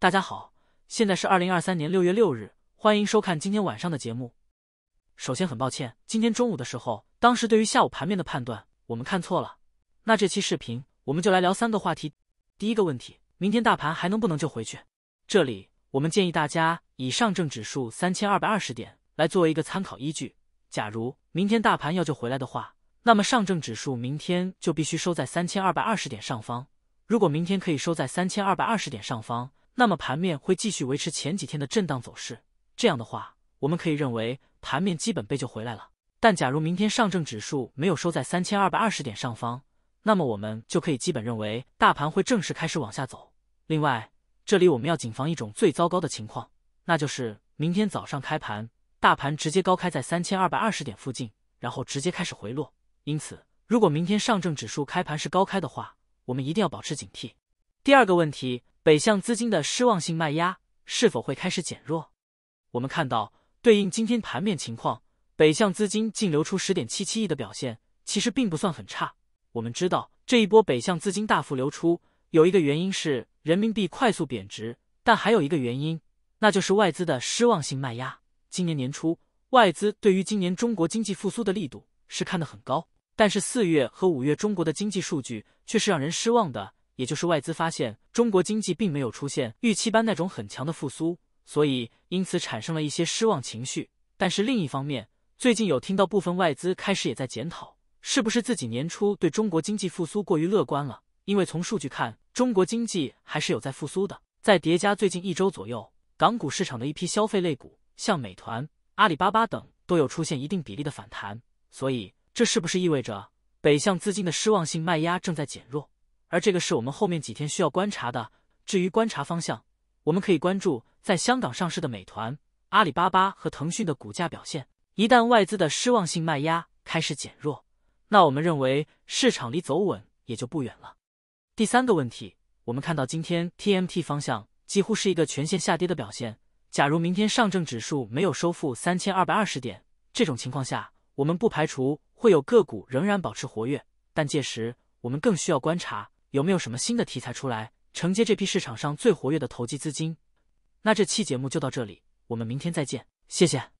大家好，现在是二零二三年六月六日，欢迎收看今天晚上的节目。首先，很抱歉，今天中午的时候，当时对于下午盘面的判断，我们看错了。那这期视频，我们就来聊三个话题。第一个问题，明天大盘还能不能救回去？这里我们建议大家以上证指数三千二百二十点来作为一个参考依据。假如明天大盘要救回来的话，那么上证指数明天就必须收在三千二百二十点上方。如果明天可以收在三千二百二十点上方，那么盘面会继续维持前几天的震荡走势，这样的话，我们可以认为盘面基本被救回来了。但假如明天上证指数没有收在三千二百二十点上方，那么我们就可以基本认为大盘会正式开始往下走。另外，这里我们要谨防一种最糟糕的情况，那就是明天早上开盘，大盘直接高开在三千二百二十点附近，然后直接开始回落。因此，如果明天上证指数开盘是高开的话，我们一定要保持警惕。第二个问题。北向资金的失望性卖压是否会开始减弱？我们看到，对应今天盘面情况，北向资金净流出十点七七亿的表现，其实并不算很差。我们知道，这一波北向资金大幅流出，有一个原因是人民币快速贬值，但还有一个原因，那就是外资的失望性卖压。今年年初，外资对于今年中国经济复苏的力度是看得很高，但是四月和五月中国的经济数据却是让人失望的。也就是外资发现中国经济并没有出现预期般那种很强的复苏，所以因此产生了一些失望情绪。但是另一方面，最近有听到部分外资开始也在检讨，是不是自己年初对中国经济复苏过于乐观了？因为从数据看，中国经济还是有在复苏的。在叠加最近一周左右港股市场的一批消费类股，像美团、阿里巴巴等都有出现一定比例的反弹，所以这是不是意味着北向资金的失望性卖压正在减弱？而这个是我们后面几天需要观察的。至于观察方向，我们可以关注在香港上市的美团、阿里巴巴和腾讯的股价表现。一旦外资的失望性卖压开始减弱，那我们认为市场离走稳也就不远了。第三个问题，我们看到今天 TMT 方向几乎是一个全线下跌的表现。假如明天上证指数没有收复三千二百二十点，这种情况下，我们不排除会有个股仍然保持活跃，但届时我们更需要观察。有没有什么新的题材出来承接这批市场上最活跃的投机资金？那这期节目就到这里，我们明天再见，谢谢。